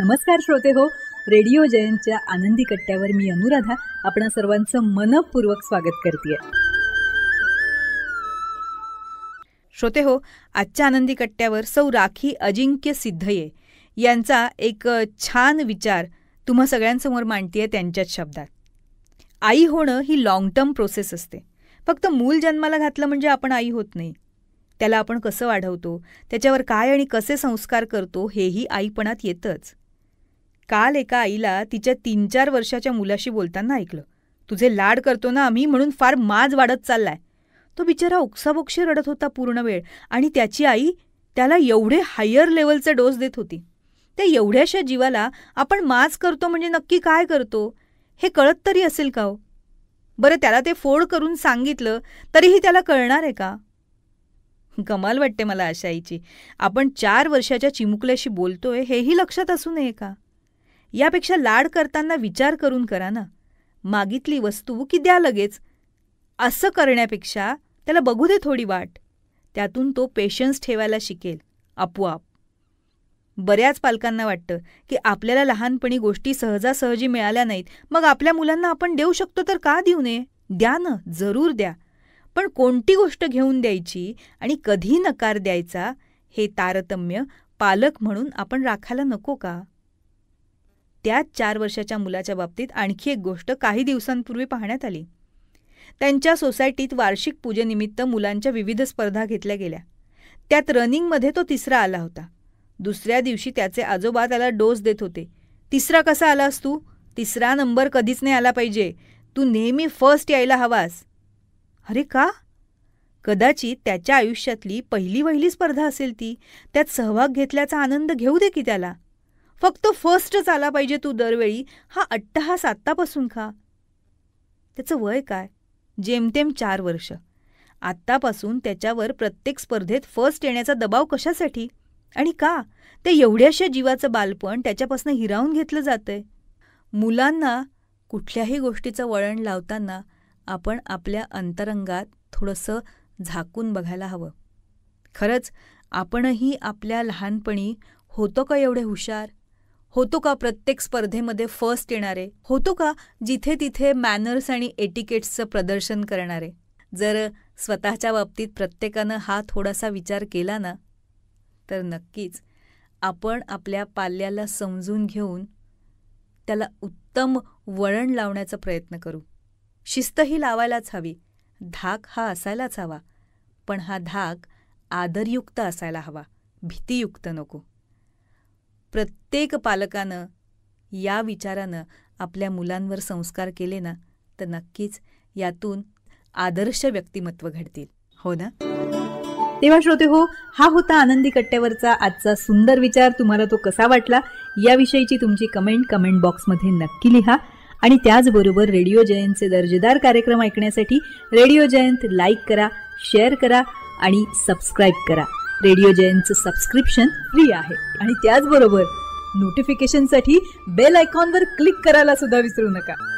नमस्कार श्रोते हो रेडिओ जयंतच्या आनंदी कट्ट्यावर मी अनुराधा आपण सर्वांचं मनपूर्वक स्वागत करते श्रोते हो आजच्या आनंदी कट्ट्यावर सौ राखी अजिंक्य सिद्धये यांचा एक छान विचार तुम्हा सगळ्यांसमोर मांडतीये त्यांच्याच शब्दात आई होणं ही लॉंग टर्म प्रोसेस असते फक्त मूल जन्माला घातलं म्हणजे आपण आई होत नाही त्याला आपण कसं वाढवतो त्याच्यावर काय आणि कसे संस्कार करतो हेही आईपणात येतच काल एका आईला तिच्या तीन चार वर्षाच्या मुलाशी बोलताना ऐकलं तुझे लाड करतो ना आम्ही म्हणून फार माज वाढत चाललाय तो बिचारा उक्साबोक्षी रडत होता पूर्ण वेळ आणि त्याची आई त्याला एवढे हायर लेवलचे डोस देत होती त्या एवढ्याशा जीवाला आपण माज करतो म्हणजे नक्की काय करतो हे कळत तरी असेल का हो बरं त्याला ते फोड करून सांगितलं तरीही त्याला कळणार आहे का कमाल वाटते मला अशा आईची आपण चार वर्षाच्या चिमुकल्याशी बोलतोय हेही लक्षात असू नये का यापेक्षा लाड करताना विचार करून करा ना मागितली वस्तू की द्या लगेच असं करण्यापेक्षा त्याला बघू दे थोडी वाट त्यातून तो पेशन्स ठेवायला शिकेल आपोआप बऱ्याच पालकांना वाटतं की आपल्याला लहानपणी गोष्टी सहजासहजी मिळाल्या नाहीत मग आपल्या मुलांना आपण देऊ शकतो तर का देऊ नये द्या ना जरूर द्या पण कोणती गोष्ट घेऊन द्यायची आणि कधी नकार द्यायचा हे तारतम्य पालक म्हणून आपण राखायला नको का त्या चार वर्षाच्या मुलाच्या बाबतीत आणखी एक गोष्ट काही दिवसांपूर्वी पाहण्यात आली त्यांच्या सोसायटीत वार्षिक पूजेनिमित्त मुलांच्या विविध स्पर्धा घेतल्या गेल्या त्यात रनिंगमध्ये तो तिसरा आला होता दुसऱ्या दिवशी त्याचे आजोबा त्याला डोस देत होते तिसरा कसा आलास तू तिसरा नंबर कधीच नाही आला पाहिजे तू नेहमी फर्स्ट यायला हवास अरे का कदाचित त्याच्या आयुष्यातली पहिली वहिली स्पर्धा असेल ती त्यात सहभाग घेतल्याचा आनंद घेऊ दे की त्याला फक्त फर्स्टच आला पाहिजे तू दरवेळी हा अट्टहास आत्तापासून खा त्याचं वय काय जेमतेम चार वर्ष आत्तापासून त्याच्यावर प्रत्येक स्पर्धेत फर्स्ट येण्याचा दबाव कशासाठी आणि का ते एवढ्याशा जीवाचं बालपण त्याच्यापासून हिरावून घेतलं जातंय मुलांना कुठल्याही गोष्टीचं वळण लावताना आपण आपल्या अंतरंगात थोडंसं झाकून बघायला हवं खरंच आपणही आपल्या लहानपणी होतो का एवढे हुशार होतो का प्रत्येक स्पर्धेमध्ये फर्स्ट येणारे होतो का जिथे तिथे मॅनर्स आणि एटिकेट्सचं प्रदर्शन करणारे जर स्वतःच्या बाबतीत प्रत्येकानं हा थोडासा विचार केला ना तर नक्कीच आपण आपल्या पाल्याला समजून घेऊन त्याला उत्तम वळण लावण्याचा प्रयत्न करू शिस्तही लावायलाच हवी धाक हा असायलाच हवा पण हा धाक आदरयुक्त असायला हवा भीतीयुक्त नको प्रत्येक पालकानं या विचारानं आपल्या मुलांवर संस्कार केले ना तर नक्कीच यातून आदर्श व्यक्तिमत्व घडतील हो ना तेव्हा श्रोते हो हा होता आनंदी कट्ट्यावरचा आजचा सुंदर विचार तुम्हाला तो कसा वाटला याविषयीची तुमची कमेंट कमेंट बॉक्समध्ये नक्की लिहा आणि त्याचबरोबर रेडिओ जयंतचे दर्जेदार कार्यक्रम ऐकण्यासाठी रेडिओ जयंत लाईक करा शेअर करा आणि सबस्क्राईब करा रेडिओ जयंतचं सबस्क्रिप्शन फ्री आहे आणि त्याचबरोबर नोटिफिकेशनसाठी बेल आयकॉनवर क्लिक करायला सुद्धा विसरू नका